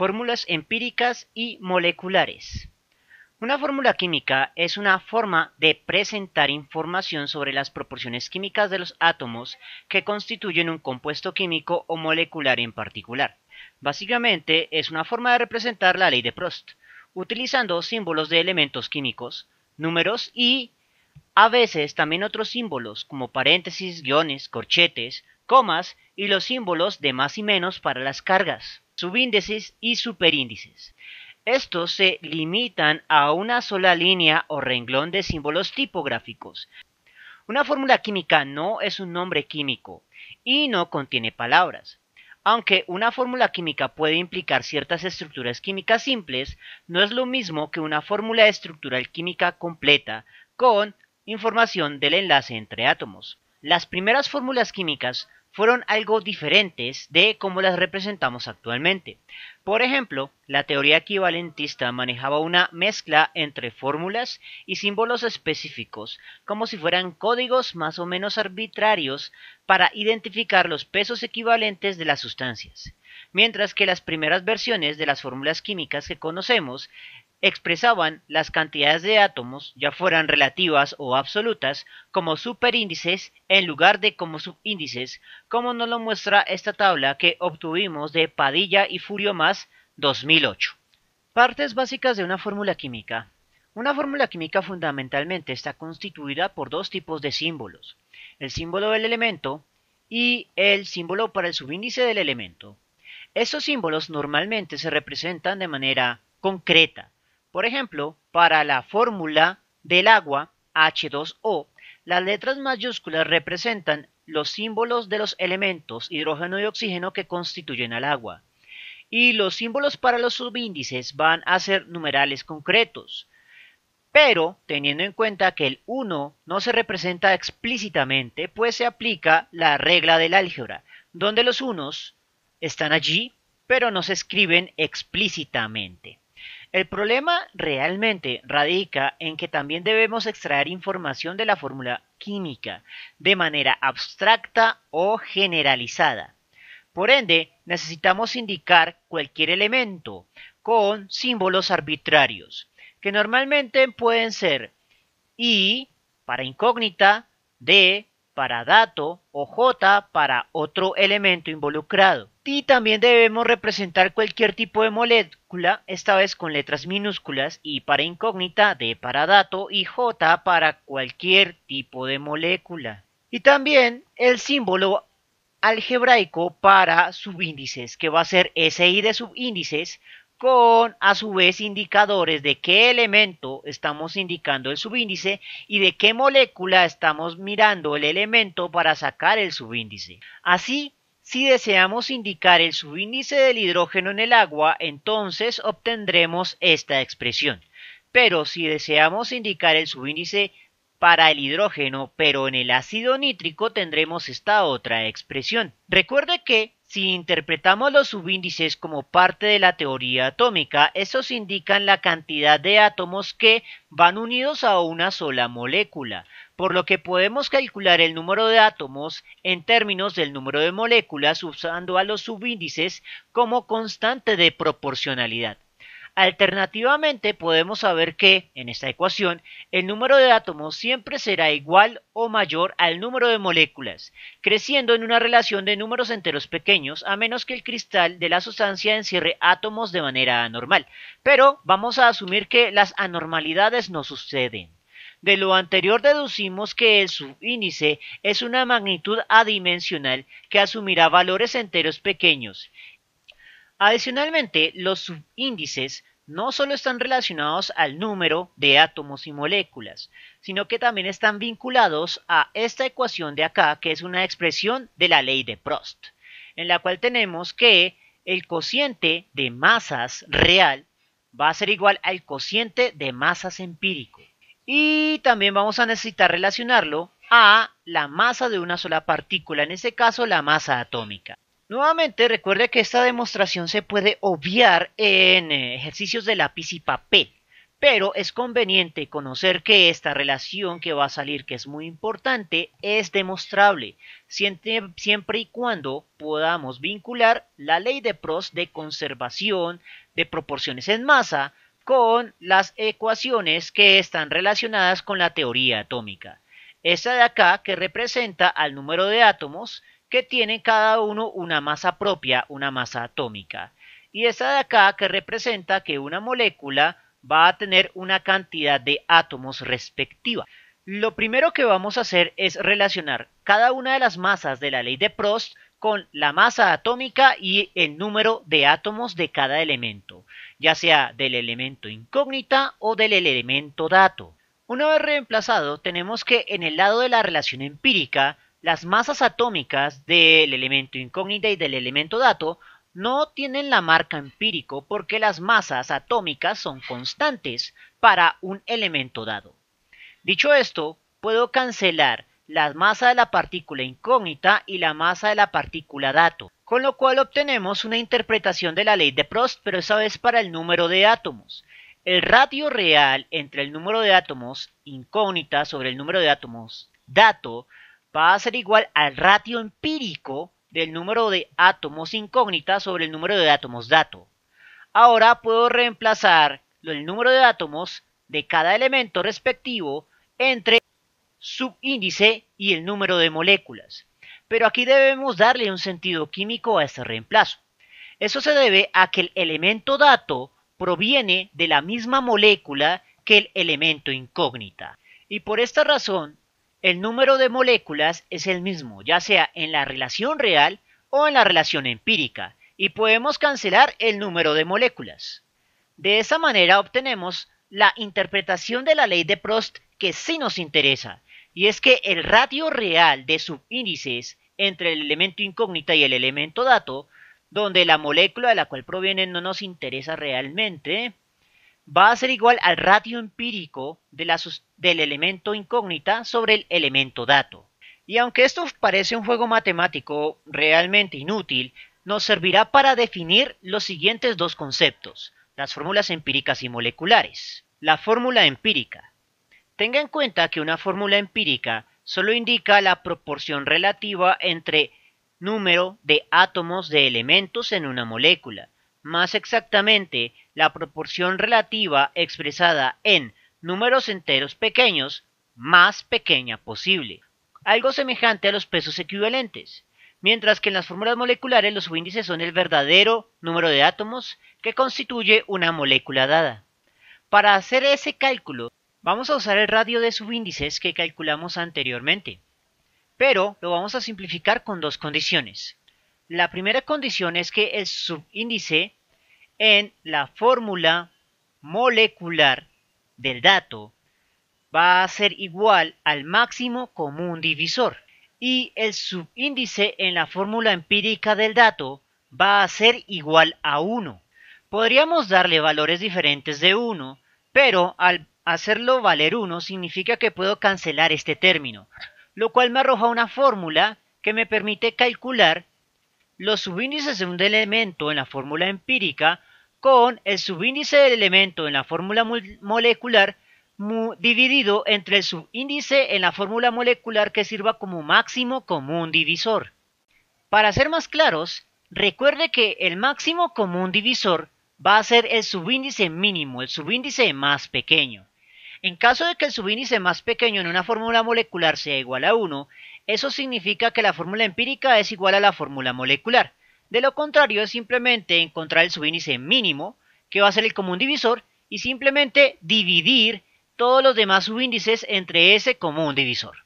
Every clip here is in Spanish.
Fórmulas empíricas y moleculares. Una fórmula química es una forma de presentar información sobre las proporciones químicas de los átomos que constituyen un compuesto químico o molecular en particular. Básicamente es una forma de representar la ley de Prost, utilizando símbolos de elementos químicos, números y a veces también otros símbolos como paréntesis, guiones, corchetes, comas y los símbolos de más y menos para las cargas, subíndices y superíndices. Estos se limitan a una sola línea o renglón de símbolos tipográficos. Una fórmula química no es un nombre químico y no contiene palabras. Aunque una fórmula química puede implicar ciertas estructuras químicas simples, no es lo mismo que una fórmula estructural química completa con información del enlace entre átomos. Las primeras fórmulas químicas fueron algo diferentes de cómo las representamos actualmente. Por ejemplo, la teoría equivalentista manejaba una mezcla entre fórmulas y símbolos específicos, como si fueran códigos más o menos arbitrarios para identificar los pesos equivalentes de las sustancias, mientras que las primeras versiones de las fórmulas químicas que conocemos expresaban las cantidades de átomos, ya fueran relativas o absolutas, como superíndices en lugar de como subíndices, como nos lo muestra esta tabla que obtuvimos de Padilla y Furio más 2008. Partes básicas de una fórmula química. Una fórmula química fundamentalmente está constituida por dos tipos de símbolos, el símbolo del elemento y el símbolo para el subíndice del elemento. Estos símbolos normalmente se representan de manera concreta, por ejemplo, para la fórmula del agua H2O, las letras mayúsculas representan los símbolos de los elementos hidrógeno y oxígeno que constituyen al agua. Y los símbolos para los subíndices van a ser numerales concretos. Pero, teniendo en cuenta que el 1 no se representa explícitamente, pues se aplica la regla del álgebra, donde los unos están allí, pero no se escriben explícitamente. El problema realmente radica en que también debemos extraer información de la fórmula química de manera abstracta o generalizada. Por ende, necesitamos indicar cualquier elemento con símbolos arbitrarios, que normalmente pueden ser I para incógnita, D para dato o J para otro elemento involucrado. Y también debemos representar cualquier tipo de molécula, esta vez con letras minúsculas, y para incógnita, D para dato y J para cualquier tipo de molécula. Y también el símbolo algebraico para subíndices, que va a ser SI de subíndices, con a su vez indicadores de qué elemento estamos indicando el subíndice y de qué molécula estamos mirando el elemento para sacar el subíndice. Así si deseamos indicar el subíndice del hidrógeno en el agua, entonces obtendremos esta expresión. Pero si deseamos indicar el subíndice para el hidrógeno, pero en el ácido nítrico tendremos esta otra expresión. Recuerde que si interpretamos los subíndices como parte de la teoría atómica, esos indican la cantidad de átomos que van unidos a una sola molécula, por lo que podemos calcular el número de átomos en términos del número de moléculas usando a los subíndices como constante de proporcionalidad. Alternativamente podemos saber que, en esta ecuación, el número de átomos siempre será igual o mayor al número de moléculas, creciendo en una relación de números enteros pequeños a menos que el cristal de la sustancia encierre átomos de manera anormal. Pero vamos a asumir que las anormalidades no suceden. De lo anterior deducimos que el subíndice es una magnitud adimensional que asumirá valores enteros pequeños, Adicionalmente, los subíndices no solo están relacionados al número de átomos y moléculas, sino que también están vinculados a esta ecuación de acá, que es una expresión de la ley de Prost, en la cual tenemos que el cociente de masas real va a ser igual al cociente de masas empírico. Y también vamos a necesitar relacionarlo a la masa de una sola partícula, en este caso la masa atómica. Nuevamente, recuerde que esta demostración se puede obviar en eh, ejercicios de lápiz y papel, pero es conveniente conocer que esta relación que va a salir, que es muy importante, es demostrable, siempre, y cuando podamos vincular la ley de Prost de conservación de proporciones en masa con las ecuaciones que están relacionadas con la teoría atómica. Esta de acá que representa al número de átomos que tiene cada uno una masa propia, una masa atómica. Y esta de acá que representa que una molécula va a tener una cantidad de átomos respectiva. Lo primero que vamos a hacer es relacionar cada una de las masas de la ley de Prost con la masa atómica y el número de átomos de cada elemento, ya sea del elemento incógnita o del elemento dato. Una vez reemplazado, tenemos que en el lado de la relación empírica las masas atómicas del elemento incógnita y del elemento dato no tienen la marca empírico porque las masas atómicas son constantes para un elemento dado. Dicho esto, puedo cancelar la masa de la partícula incógnita y la masa de la partícula dato, con lo cual obtenemos una interpretación de la ley de Prost, pero esa vez para el número de átomos. El radio real entre el número de átomos incógnita sobre el número de átomos dato va a ser igual al ratio empírico del número de átomos incógnita sobre el número de átomos dato. Ahora puedo reemplazar el número de átomos de cada elemento respectivo entre subíndice y el número de moléculas. Pero aquí debemos darle un sentido químico a este reemplazo. Eso se debe a que el elemento dato proviene de la misma molécula que el elemento incógnita. Y por esta razón el número de moléculas es el mismo, ya sea en la relación real o en la relación empírica, y podemos cancelar el número de moléculas. De esa manera obtenemos la interpretación de la ley de Prost que sí nos interesa, y es que el ratio real de subíndices entre el elemento incógnita y el elemento dato, donde la molécula de la cual proviene no nos interesa realmente, va a ser igual al ratio empírico del elemento incógnita sobre el elemento dato. Y aunque esto parece un juego matemático realmente inútil, nos servirá para definir los siguientes dos conceptos, las fórmulas empíricas y moleculares. La fórmula empírica. Tenga en cuenta que una fórmula empírica solo indica la proporción relativa entre número de átomos de elementos en una molécula. Más exactamente, la proporción relativa expresada en números enteros pequeños más pequeña posible, algo semejante a los pesos equivalentes, mientras que en las fórmulas moleculares los subíndices son el verdadero número de átomos que constituye una molécula dada. Para hacer ese cálculo, vamos a usar el radio de subíndices que calculamos anteriormente, pero lo vamos a simplificar con dos condiciones. La primera condición es que el subíndice en la fórmula molecular del dato va a ser igual al máximo común divisor y el subíndice en la fórmula empírica del dato va a ser igual a 1. Podríamos darle valores diferentes de 1, pero al hacerlo valer 1 significa que puedo cancelar este término, lo cual me arroja una fórmula que me permite calcular los subíndices de un elemento en la fórmula empírica con el subíndice del elemento en la fórmula molecular dividido entre el subíndice en la fórmula molecular que sirva como máximo común divisor. Para ser más claros, recuerde que el máximo común divisor va a ser el subíndice mínimo, el subíndice más pequeño. En caso de que el subíndice más pequeño en una fórmula molecular sea igual a 1, eso significa que la fórmula empírica es igual a la fórmula molecular. De lo contrario, es simplemente encontrar el subíndice mínimo, que va a ser el común divisor, y simplemente dividir todos los demás subíndices entre ese común divisor.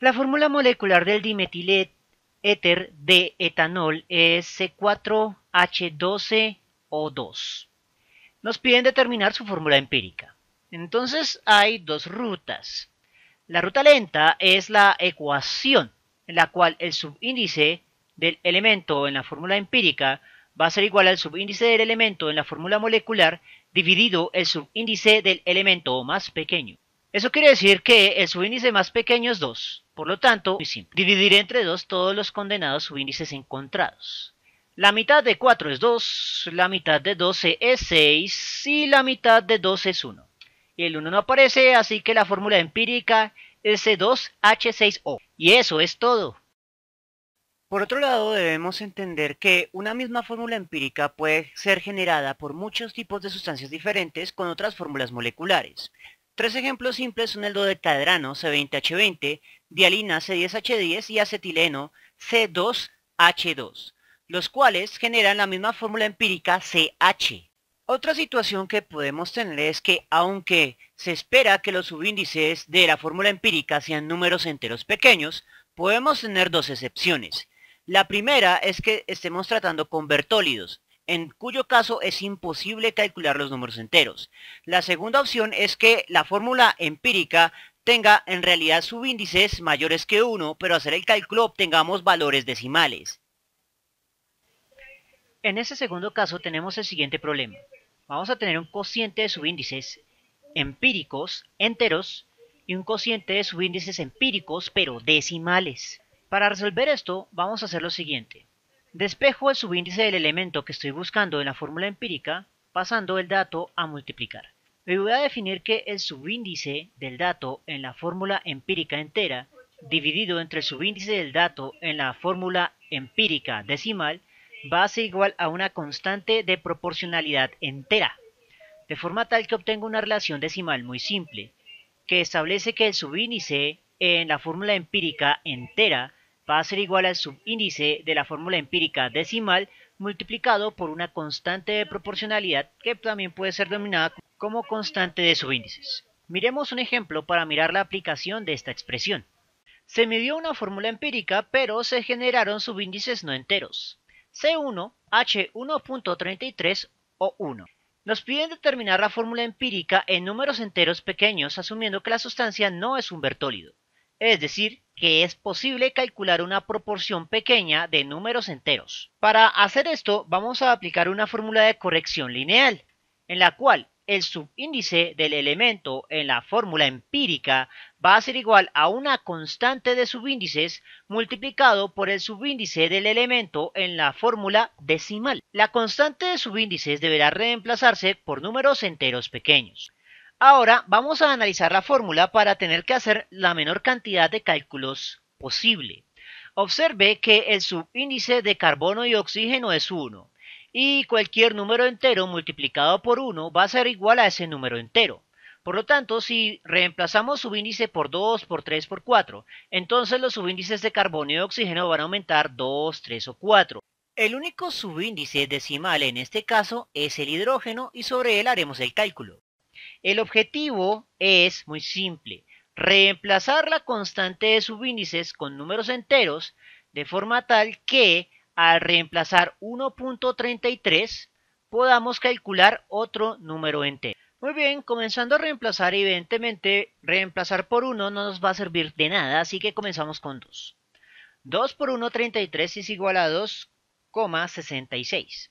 La fórmula molecular del dimetiléter éter de etanol es C4H12O2. Nos piden determinar su fórmula empírica. Entonces hay dos rutas. La ruta lenta es la ecuación, en la cual el subíndice del elemento en la fórmula empírica va a ser igual al subíndice del elemento en la fórmula molecular dividido el subíndice del elemento más pequeño. Eso quiere decir que el subíndice más pequeño es 2, por lo tanto, dividiré dividir entre 2 todos los condenados subíndices encontrados. La mitad de 4 es 2, la mitad de 12 es 6 y la mitad de 2 es 1. Y el 1 no aparece, así que la fórmula empírica es C2H6O. Y eso es todo. Por otro lado, debemos entender que una misma fórmula empírica puede ser generada por muchos tipos de sustancias diferentes con otras fórmulas moleculares. Tres ejemplos simples son el tadrano C20H20, dialina C10H10 y acetileno C2H2, los cuales generan la misma fórmula empírica CH. Otra situación que podemos tener es que aunque se espera que los subíndices de la fórmula empírica sean números enteros pequeños, podemos tener dos excepciones la primera es que estemos tratando con bertólidos, en cuyo caso es imposible calcular los números enteros. La segunda opción es que la fórmula empírica tenga en realidad subíndices mayores que 1, pero hacer el cálculo obtengamos valores decimales. En este segundo caso tenemos el siguiente problema. Vamos a tener un cociente de subíndices empíricos enteros y un cociente de subíndices empíricos pero decimales. Para resolver esto, vamos a hacer lo siguiente. Despejo el subíndice del elemento que estoy buscando en la fórmula empírica, pasando el dato a multiplicar. Me voy a definir que el subíndice del dato en la fórmula empírica entera, dividido entre el subíndice del dato en la fórmula empírica decimal, va a ser igual a una constante de proporcionalidad entera, de forma tal que obtengo una relación decimal muy simple, que establece que el subíndice en la fórmula empírica entera va a ser igual al subíndice de la fórmula empírica decimal multiplicado por una constante de proporcionalidad que también puede ser denominada como constante de subíndices. Miremos un ejemplo para mirar la aplicación de esta expresión. Se midió una fórmula empírica, pero se generaron subíndices no enteros. C1, H1.33 o 1. Nos piden determinar la fórmula empírica en números enteros pequeños asumiendo que la sustancia no es un bertólido, es decir, que es posible calcular una proporción pequeña de números enteros. Para hacer esto vamos a aplicar una fórmula de corrección lineal, en la cual el subíndice del elemento en la fórmula empírica va a ser igual a una constante de subíndices multiplicado por el subíndice del elemento en la fórmula decimal. La constante de subíndices deberá reemplazarse por números enteros pequeños. Ahora vamos a analizar la fórmula para tener que hacer la menor cantidad de cálculos posible. Observe que el subíndice de carbono y oxígeno es 1 y cualquier número entero multiplicado por 1 va a ser igual a ese número entero. Por lo tanto, si reemplazamos subíndice por 2, por 3, por 4, entonces los subíndices de carbono y oxígeno van a aumentar 2, 3 o 4. El único subíndice decimal en este caso es el hidrógeno y sobre él haremos el cálculo. El objetivo es muy simple, reemplazar la constante de subíndices con números enteros de forma tal que al reemplazar 1.33 podamos calcular otro número entero. Muy bien, comenzando a reemplazar, evidentemente reemplazar por 1 no nos va a servir de nada, así que comenzamos con 2. 2 por 1.33 es igual a 2,66.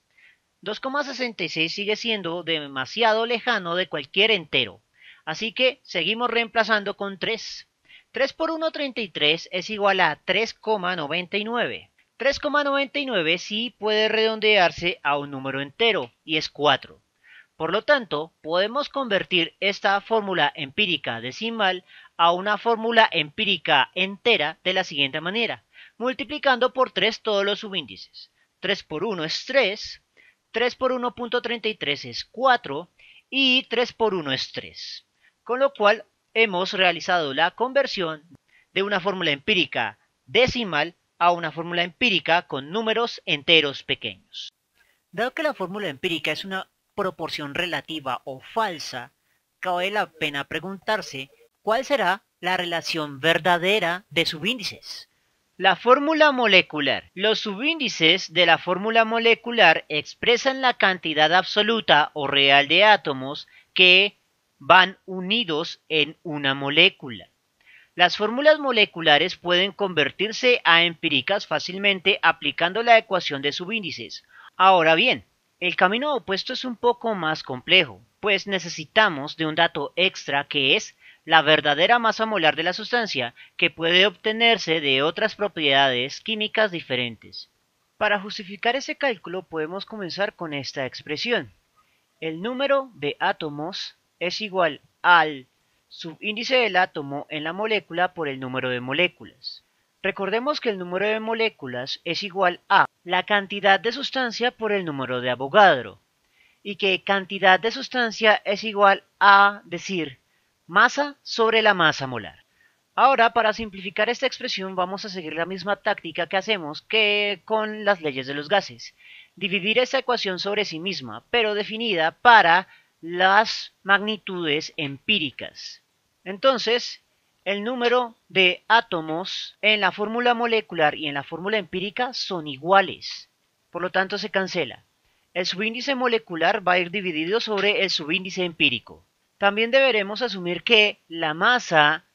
2,66 sigue siendo demasiado lejano de cualquier entero, así que seguimos reemplazando con 3. 3 por 1,33 es igual a 3,99. 3,99 sí puede redondearse a un número entero, y es 4. Por lo tanto, podemos convertir esta fórmula empírica decimal a una fórmula empírica entera de la siguiente manera, multiplicando por 3 todos los subíndices. 3 por 1 es 3, 3 por 1.33 es 4 y 3 por 1 es 3. Con lo cual hemos realizado la conversión de una fórmula empírica decimal a una fórmula empírica con números enteros pequeños. Dado que la fórmula empírica es una proporción relativa o falsa, cabe la pena preguntarse cuál será la relación verdadera de subíndices. La fórmula molecular. Los subíndices de la fórmula molecular expresan la cantidad absoluta o real de átomos que van unidos en una molécula. Las fórmulas moleculares pueden convertirse a empíricas fácilmente aplicando la ecuación de subíndices. Ahora bien, el camino opuesto es un poco más complejo, pues necesitamos de un dato extra que es la verdadera masa molar de la sustancia, que puede obtenerse de otras propiedades químicas diferentes. Para justificar ese cálculo podemos comenzar con esta expresión. El número de átomos es igual al subíndice del átomo en la molécula por el número de moléculas. Recordemos que el número de moléculas es igual a la cantidad de sustancia por el número de abogadro, y que cantidad de sustancia es igual a decir masa sobre la masa molar. Ahora, para simplificar esta expresión, vamos a seguir la misma táctica que hacemos que con las leyes de los gases. Dividir esta ecuación sobre sí misma, pero definida para las magnitudes empíricas. Entonces, el número de átomos en la fórmula molecular y en la fórmula empírica son iguales. Por lo tanto, se cancela. El subíndice molecular va a ir dividido sobre el subíndice empírico. También deberemos asumir que la masa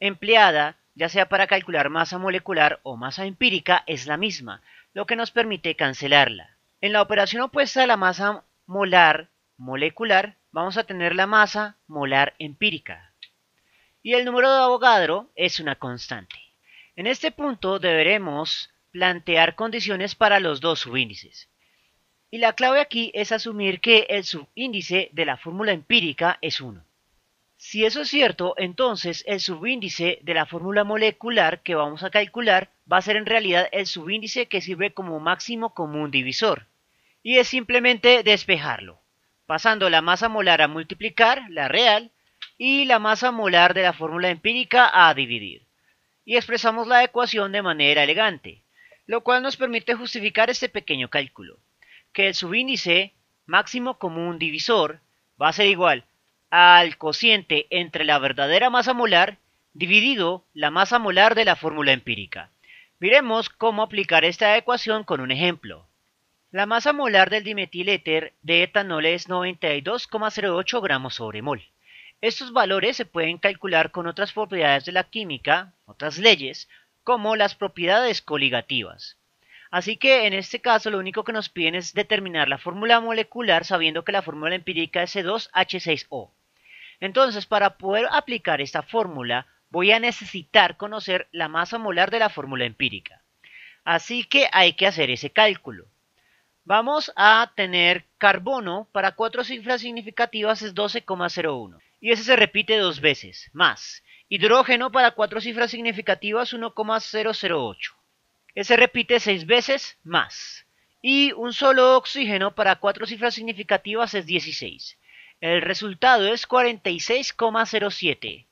empleada, ya sea para calcular masa molecular o masa empírica, es la misma, lo que nos permite cancelarla. En la operación opuesta a la masa molar molecular, vamos a tener la masa molar empírica. Y el número de Avogadro es una constante. En este punto deberemos plantear condiciones para los dos subíndices. Y la clave aquí es asumir que el subíndice de la fórmula empírica es 1. Si eso es cierto, entonces el subíndice de la fórmula molecular que vamos a calcular va a ser en realidad el subíndice que sirve como máximo común divisor. Y es simplemente despejarlo, pasando la masa molar a multiplicar, la real, y la masa molar de la fórmula empírica a dividir. Y expresamos la ecuación de manera elegante, lo cual nos permite justificar este pequeño cálculo que el subíndice máximo común divisor va a ser igual al cociente entre la verdadera masa molar dividido la masa molar de la fórmula empírica. Miremos cómo aplicar esta ecuación con un ejemplo. La masa molar del dimetiléter de etanol es 92,08 gramos sobre mol. Estos valores se pueden calcular con otras propiedades de la química, otras leyes, como las propiedades coligativas. Así que en este caso lo único que nos piden es determinar la fórmula molecular sabiendo que la fórmula empírica es C2H6O. Entonces, para poder aplicar esta fórmula, voy a necesitar conocer la masa molar de la fórmula empírica. Así que hay que hacer ese cálculo. Vamos a tener carbono para cuatro cifras significativas es 12,01. Y ese se repite dos veces, más. Hidrógeno para cuatro cifras significativas 1,008. Ese se repite seis veces más. Y un solo oxígeno para cuatro cifras significativas es 16. El resultado es 46,07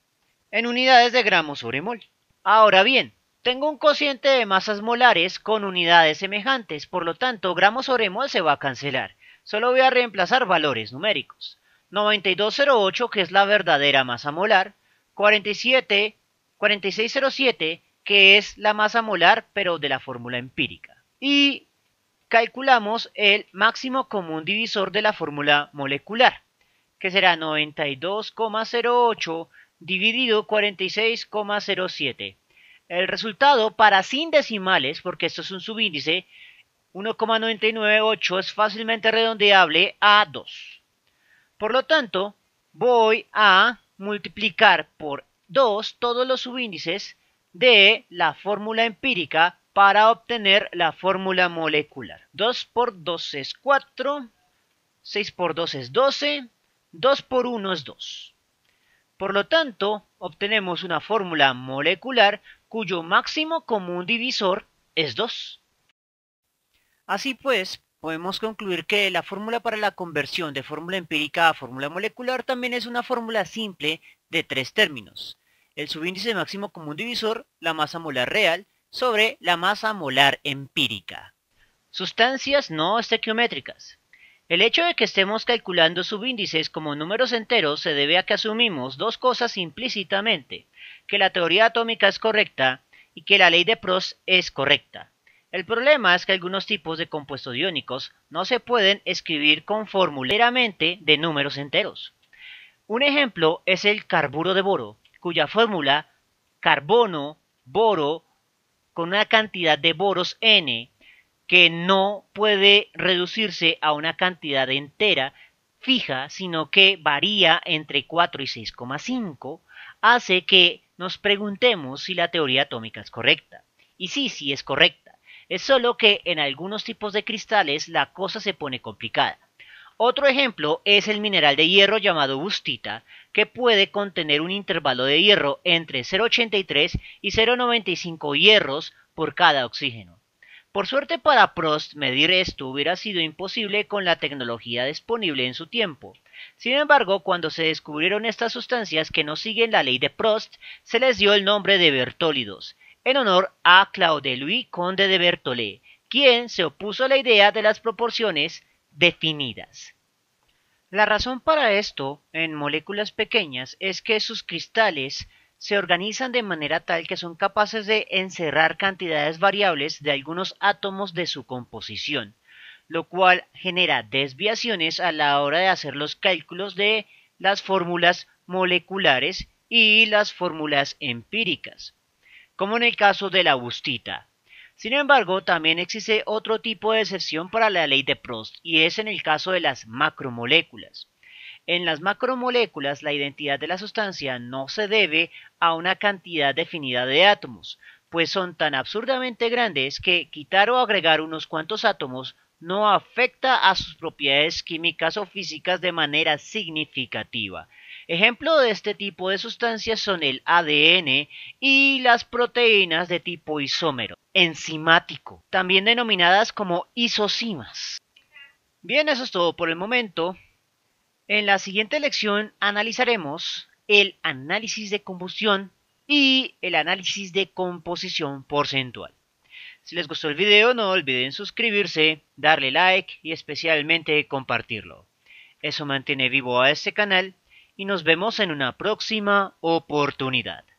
en unidades de gramos sobre mol. Ahora bien, tengo un cociente de masas molares con unidades semejantes, por lo tanto gramos sobre mol se va a cancelar. Solo voy a reemplazar valores numéricos. 9208, que es la verdadera masa molar, 47, 4607, que es la masa molar, pero de la fórmula empírica. Y calculamos el máximo común divisor de la fórmula molecular, que será 92,08 dividido 46,07. El resultado para sin decimales, porque esto es un subíndice, 1,998 es fácilmente redondeable a 2. Por lo tanto, voy a multiplicar por 2 todos los subíndices de la fórmula empírica para obtener la fórmula molecular. 2 por 2 es 4, 6 por 2 es 12, 2 por 1 es 2. Por lo tanto, obtenemos una fórmula molecular cuyo máximo común divisor es 2. Así pues, podemos concluir que la fórmula para la conversión de fórmula empírica a fórmula molecular también es una fórmula simple de tres términos el subíndice máximo común divisor, la masa molar real, sobre la masa molar empírica. Sustancias no estequiométricas. El hecho de que estemos calculando subíndices como números enteros se debe a que asumimos dos cosas implícitamente, que la teoría atómica es correcta y que la ley de Prost es correcta. El problema es que algunos tipos de compuestos iónicos no se pueden escribir con fórmula de números enteros. Un ejemplo es el carburo de boro, cuya fórmula carbono, boro, con una cantidad de boros n que no puede reducirse a una cantidad entera fija, sino que varía entre 4 y 6,5, hace que nos preguntemos si la teoría atómica es correcta. Y sí, sí es correcta. Es solo que en algunos tipos de cristales la cosa se pone complicada. Otro ejemplo es el mineral de hierro llamado bustita, que puede contener un intervalo de hierro entre 0,83 y 0,95 hierros por cada oxígeno. Por suerte para Prost, medir esto hubiera sido imposible con la tecnología disponible en su tiempo. Sin embargo, cuando se descubrieron estas sustancias que no siguen la ley de Prost, se les dio el nombre de Bertólidos, en honor a Claude Louis, conde de Bertolé, quien se opuso a la idea de las proporciones definidas. La razón para esto en moléculas pequeñas es que sus cristales se organizan de manera tal que son capaces de encerrar cantidades variables de algunos átomos de su composición, lo cual genera desviaciones a la hora de hacer los cálculos de las fórmulas moleculares y las fórmulas empíricas, como en el caso de la bustita, sin embargo, también existe otro tipo de excepción para la ley de Prost, y es en el caso de las macromoléculas. En las macromoléculas, la identidad de la sustancia no se debe a una cantidad definida de átomos, pues son tan absurdamente grandes que quitar o agregar unos cuantos átomos no afecta a sus propiedades químicas o físicas de manera significativa. Ejemplo de este tipo de sustancias son el ADN y las proteínas de tipo isómero enzimático, también denominadas como isocimas. Bien, eso es todo por el momento. En la siguiente lección analizaremos el análisis de combustión y el análisis de composición porcentual. Si les gustó el video no olviden suscribirse, darle like y especialmente compartirlo. Eso mantiene vivo a este canal y nos vemos en una próxima oportunidad.